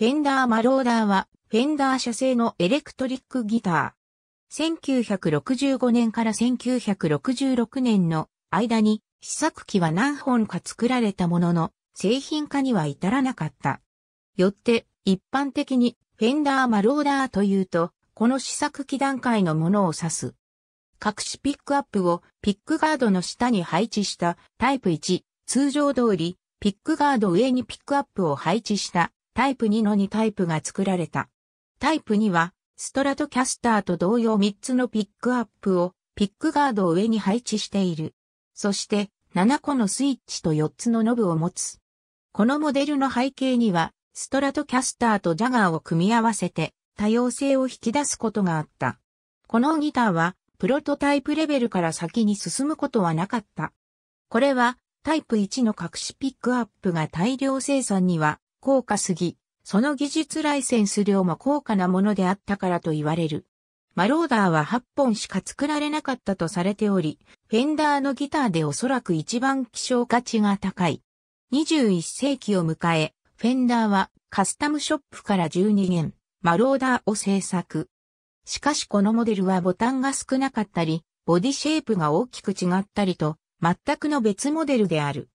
フェンダーマローダーは、フェンダー社製のエレクトリックギター。1965年から1966年の間に試作機は何本か作られたものの、製品化には至らなかった。よって、一般的にフェンダーマローダーというと、この試作機段階のものを指す。隠しピックアップをピックガードの下に配置したタイプ1、通常通り、ピックガード上にピックアップを配置したタイプ2の2タイプが作られた。タイプ2は、ストラトキャスターと同様3つのピックアップを、ピックガードを上に配置している。そして、7個のスイッチと4つのノブを持つ。このモデルの背景には、ストラトキャスターとジャガーを組み合わせて、多様性を引き出すことがあった。このギターは、プロトタイプレベルから先に進むことはなかった。これは、タイプ1の隠しピックアップが大量生産には高価すぎ、その技術ライセンス量も高価なものであったからと言われる。マローダーは8本しか作られなかったとされており、フェンダーのギターでおそらく一番希少価値が高い。21世紀を迎え、フェンダーはカスタムショップから12元、マローダーを製作。しかしこのモデルはボタンが少なかったり、ボディシェイプが大きく違ったりと、全くの別モデルである。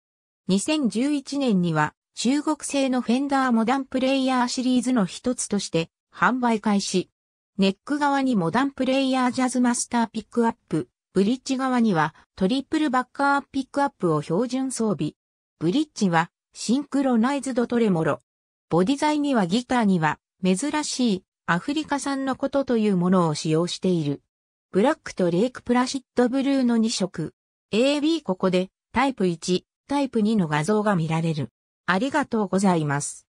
2011年には中国製のフェンダーモダンプレイヤーシリーズの一つとして販売開始。ネック側にモダンプレイヤージャズマスターピックアップ、ブリッジ側にはトリプルバッカーピックアップを標準装備。ブリッジはシンクロナイズドトレモロ。ボディ材にはギターには珍しいアフリカ産のことというものを使用している。ブラックとレイクプラシッドブルーの2色。AB ここでタイプ1、タイプ2の画像が見られる。ありがとうございます。